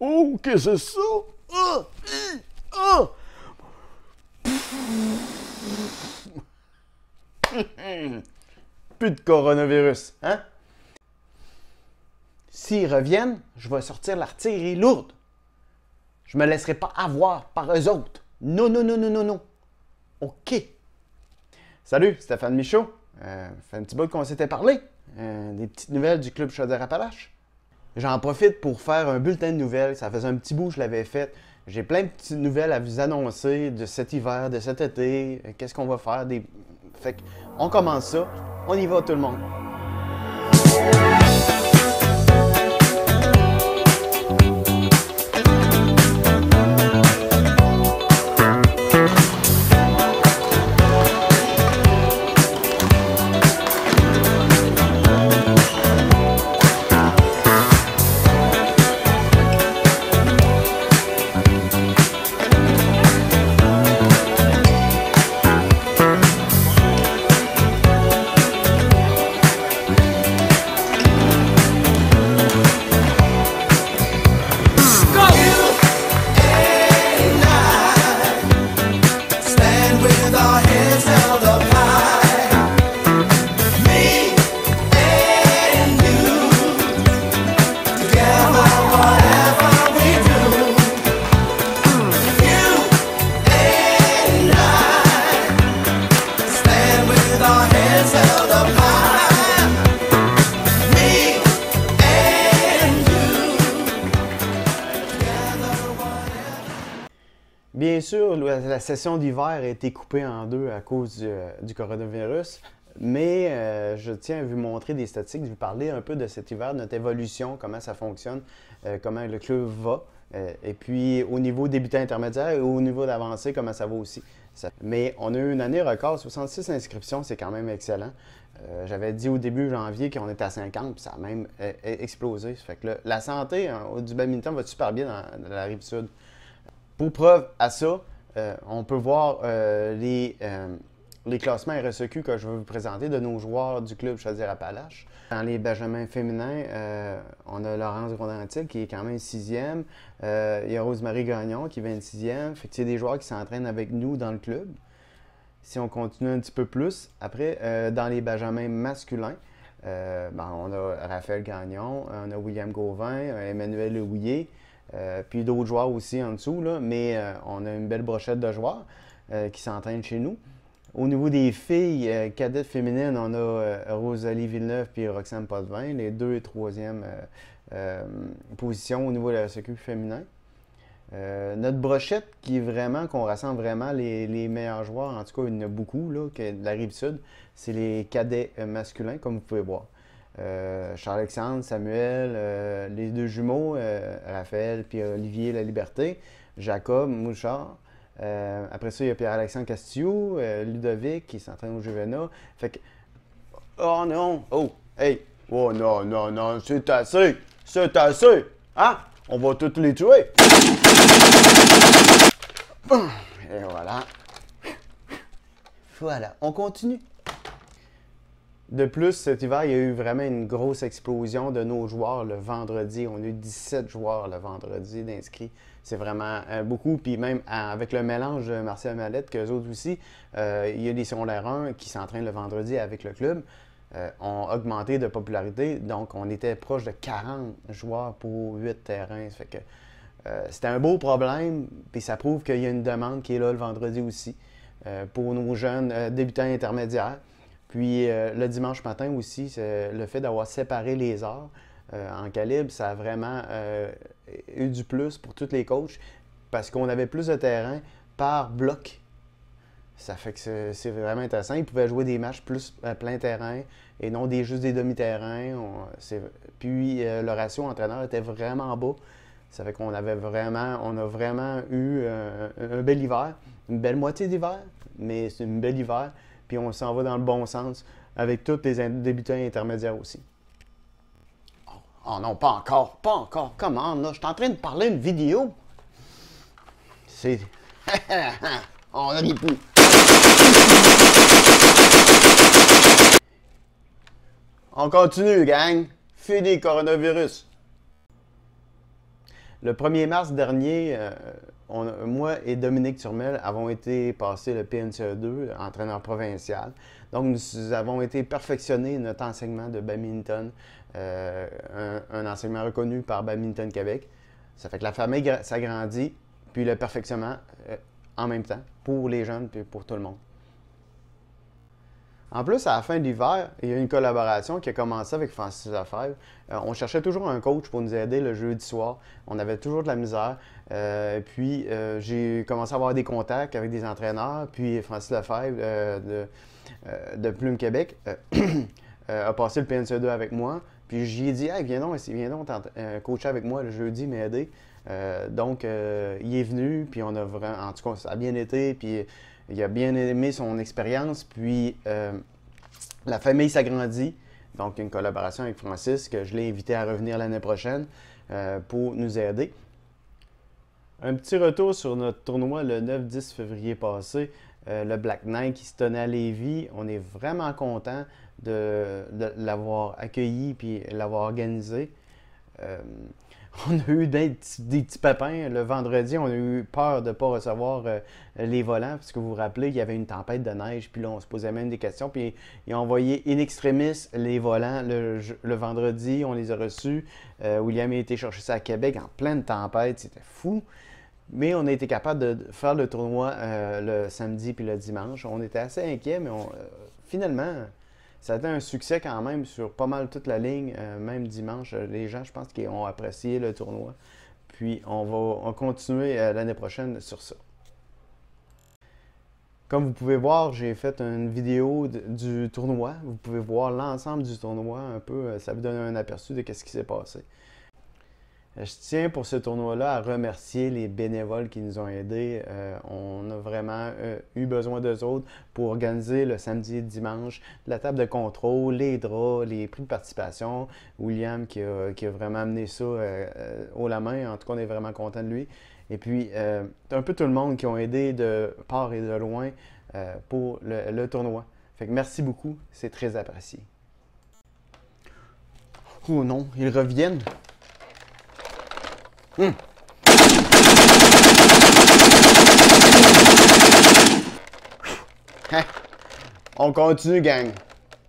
Oh, qu'est-ce que c'est ça Plus de coronavirus, hein? S'ils reviennent, je vais sortir l'artillerie lourde. Je me laisserai pas avoir par eux autres. Non, non, non, non, non, non. OK. Salut, Stéphane Michaud. Euh, fait un petit bout qu'on s'était parlé. Euh, des petites nouvelles du club Chaudière-Appalaches. J'en profite pour faire un bulletin de nouvelles. Ça faisait un petit bout que je l'avais fait. J'ai plein de petites nouvelles à vous annoncer de cet hiver, de cet été. Euh, qu'est-ce qu'on va faire? Des... Fait on commence ça. On y va tout le monde. la, session d'hiver a été coupée en deux à cause du, euh, coronavirus. Mais euh, je tiens à vous montrer des statistiques, vous parler un peu de cet hiver, de notre évolution, comment ça fonctionne, euh, comment le club va. et puis au niveau débutant intermédiaire et au niveau d'avancé, comment ça va aussi. Mais on a eu une année record, 66 inscriptions, c'est quand même excellent. J'avais dit au début janvier qu'on était à 50, puis ça a même e, explosé. fait que la santé hein, du badminton va super bien dans la rive sud. Pour preuve à ça, euh, on peut voir euh, les euh, les classements RSEQ que je vais vous présenter de nos joueurs du club choisir appalaches Dans les benjamins féminins, on a Laurence Grondentil qui est quand même sixième. e il y a Rosemary Gagnon qui est 26e. c'est des joueurs qui s'entraînent avec nous dans le club. Si on continue un petit peu plus, après, dans les benjamins masculins, ben, on a Raphaël Gagnon, on a William Gauvin, Emmanuel Leouillet. Euh, puis d'autres joueurs aussi en dessous, mais euh, on a une belle brochette de joueurs euh, qui s'entraînent chez nous. Au niveau des filles, cadettes féminines, on a Rosalie Villeneuve et Roxane Potvin, les deux et troisième positions au niveau de la sécu féminin. notre brochette qui est vraiment, qu'on rassemble vraiment les, meilleurs joueurs, en tout cas il y en a beaucoup là, de la rive sud, c'est les cadets masculins, comme vous pouvez voir. Euh, Charles-Alexandre, Samuel, euh, les deux jumeaux, euh, Raphaël puis Olivier La Liberté, Jacob, Mouchard. après ça, il y a Pierre-Alexandre Castillo, Ludovic qui s'entraîne au Juvena. Fait que. Oh non! Oh! Hey! Oh non, non, non, c'est assez! C'est assez! Hein? On va tous les tuer! Et voilà. Voilà, on continue. De plus, cet hiver, il y a eu vraiment une grosse explosion de nos joueurs le vendredi. On a eu 17 joueurs le vendredi d'inscrits. C'est vraiment euh, beaucoup. Puis même avec le mélange de Marcel Mallette, qu'eux autres aussi, euh, il y a des secondaires 1 qui s'entraînent le vendredi avec le club, euh, ont augmenté de popularité. Donc, on était proche de 40 joueurs pour 8 terrains. que euh, c'était un beau problème. Puis ça prouve qu'il y a une demande qui est là le vendredi aussi pour nos jeunes débutants intermédiaires. Puis euh, le dimanche matin aussi, le fait d'avoir séparé les heures en calibre, ça a vraiment euh, eu du plus pour tous les coachs parce qu'on avait plus de terrain par bloc. Ça fait que c'est vraiment intéressant. Ils pouvaient jouer des matchs plus à euh, plein terrain et non des, juste des demi-terrains. Puis le ratio entraîneur était vraiment beau. Ça fait qu'on avait vraiment, on a vraiment eu un bel hiver, une belle moitié d'hiver, mais c'est une bel hiver puis on s'en va dans le bon sens avec tous les débutants intermédiaires aussi. Oh, oh, non, pas encore, pas encore. Comment, là? Je suis en train de parler une vidéo. C'est... on rit plus. On continue, gang. Fini coronavirus. Le 1er mars dernier, euh, moi et Dominique Turmel avons été passés le PNCE2, entraîneur provincial. Donc, nous avons été perfectionner notre enseignement de badminton, euh, un, enseignement reconnu par Badminton Québec. Ça fait que la famille s'agrandit, puis le perfectionnement euh, en même temps, pour les jeunes, puis pour tout le monde. En plus, à la fin de l'hiver, il y a une collaboration qui a commencé avec Francis Lefebvre. Euh, on cherchait toujours un coach pour nous aider le jeudi soir. On avait toujours de la misère. Euh, puis, euh, j'ai commencé à avoir des contacts avec des entraîneurs. Puis, Francis Lefebvre de, Plume Québec a passé le PNC2 e avec moi. Puis, j'ai ai dit hey, viens donc, viens donc coacher avec moi le jeudi, m'aider. donc, il est venu. Puis, on a vraiment, en tout cas, ça a bien été. Puis, il a bien aimé son expérience, puis euh, la famille s'agrandit. Donc, une collaboration avec Francis que je l'ai invité à revenir l'année prochaine euh, pour nous aider. Un petit retour sur notre tournoi le 9-10 février passé, euh, le Black Knight qui se tenait à Lévis. On est vraiment content de, l'avoir accueilli puis l'avoir organisé. on a eu des, petits papins euh, Le vendredi, on a eu peur de ne pas recevoir euh, les volants, parce que vous vous rappelez, il y avait une tempête de neige, puis là, on se posait même des questions. Puis ils ont envoyé in extremis les volants le, vendredi, on les a reçus. Euh, William a été chercher ça à Québec en pleine tempête, c'était fou. Mais on a été capable de faire le tournoi le samedi puis le dimanche. On était assez inquiets, mais on, finalement, ça a été un succès quand même sur pas mal toute la ligne, euh, même dimanche. Les gens, je pense, qu'ils ont apprécié le tournoi. Puis on va continuer euh, l'année prochaine sur ça. Comme vous pouvez voir, j'ai fait une vidéo du tournoi. Vous pouvez voir l'ensemble du tournoi un peu. Euh, ça vous donne un aperçu de ce qui s'est passé. Euh, je tiens pour ce tournoi-là à remercier les bénévoles qui nous ont aidés. Euh, on a vraiment euh, eu besoin d'eux autres pour organiser le samedi et dimanche la table de contrôle, les draps, les prix de participation. William qui a, vraiment amené ça haut la main. En tout cas, on est vraiment content de lui. Et puis, un peu tout le monde qui ont aidé de part et de loin pour le, tournoi. Fait que merci beaucoup, c'est très apprécié. Oh non, ils reviennent. Hmm. On continue, gang.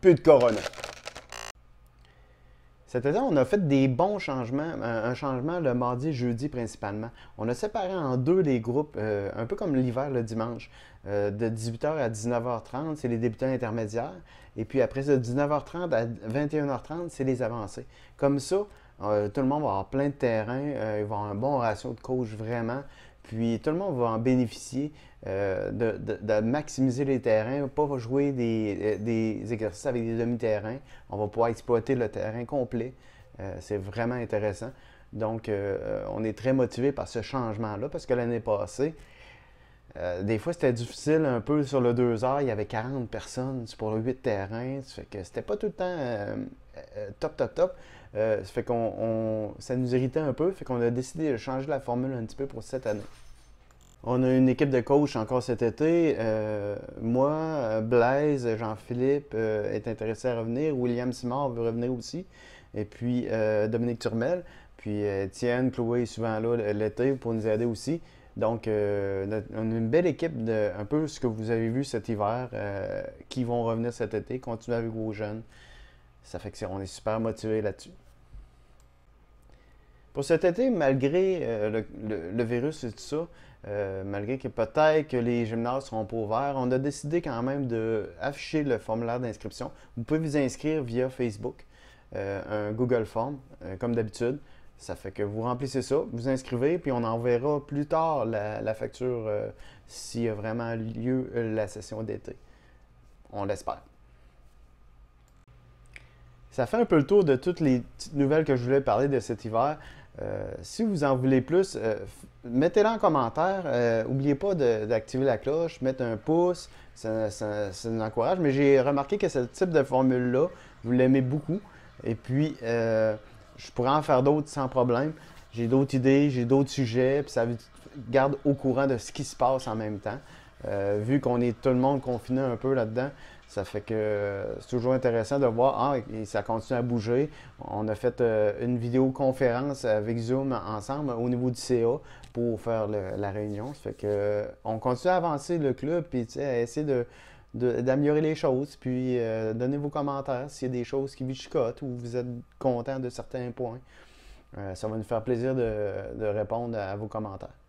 Plus de Corona. Cette année, on a fait des bons changements, un changement le mardi et jeudi principalement. On a séparé en deux les groupes, euh, un peu comme l'hiver le dimanche, euh, de 18h à 19h30, c'est les débutants intermédiaires, et puis après de 19h30 à 21h30, c'est les avancés. Comme ça, euh, tout le monde va avoir plein de terrains, euh, il va avoir un bon ratio de coach vraiment. Puis tout le monde va en bénéficier euh, de, maximiser les terrains, pas jouer des, exercices avec des demi-terrains. On va pouvoir exploiter le terrain complet. c'est vraiment intéressant. Donc, on est très motivé par ce changement-là parce que l'année passée, des fois, c'était difficile un peu sur le 2 heures. Il y avait 40 personnes pour le 8 terrains. Ça fait que c'était pas tout le temps top, top, top. Euh, ça fait qu'on, ça nous irritait un peu, fait qu'on a décidé de changer la formule un petit peu pour cette année. On a une équipe de coach encore cet été. Euh, moi, euh, Blaise, Jean-Philippe est intéressé à revenir. William Simard veut revenir aussi. Et puis Dominique Turmel. Puis Étienne, Chloé est souvent là l'été pour nous aider aussi. Donc, on a une belle équipe de un peu ce que vous avez vu cet hiver, qui vont revenir cet été, continuer avec vos jeunes. Ça fait que est, on est super motivé là-dessus. Pour cet été, malgré euh, le, virus et tout ça, euh, malgré que peut-être que les gymnases seront pas ouverts, on a décidé quand même d'afficher le formulaire d'inscription. Vous pouvez vous inscrire via Facebook, euh, un Google Form, comme d'habitude. Ça fait que vous remplissez ça, vous inscrivez, puis on enverra plus tard la, la facture s'il y a vraiment lieu la session d'été. On l'espère. Ça fait un peu le tour de toutes les petites nouvelles que je voulais parler de cet hiver. Euh, si vous en voulez plus, euh, mettez-le en commentaire. N'oubliez euh, pas d'activer la cloche, mettre un pouce, ça, un ça nous encourage. Mais j'ai remarqué que ce type de formule-là, vous l'aimez beaucoup. Et puis, je pourrais en faire d'autres sans problème. J'ai d'autres idées, j'ai d'autres sujets, puis ça vous garde au courant de ce qui se passe en même temps. vu qu'on est tout le monde confiné un peu là-dedans, ça fait que euh, c'est toujours intéressant de voir. Ah, ça continue à bouger. On a fait euh, une vidéoconférence avec Zoom ensemble au niveau du CA pour faire la réunion. Ça fait qu'on euh, continue à avancer le club et à essayer de d'améliorer les choses, puis donnez vos commentaires s'il y a des choses qui vous chicotent ou vous êtes content de certains points. ça va nous faire plaisir de, répondre à vos commentaires.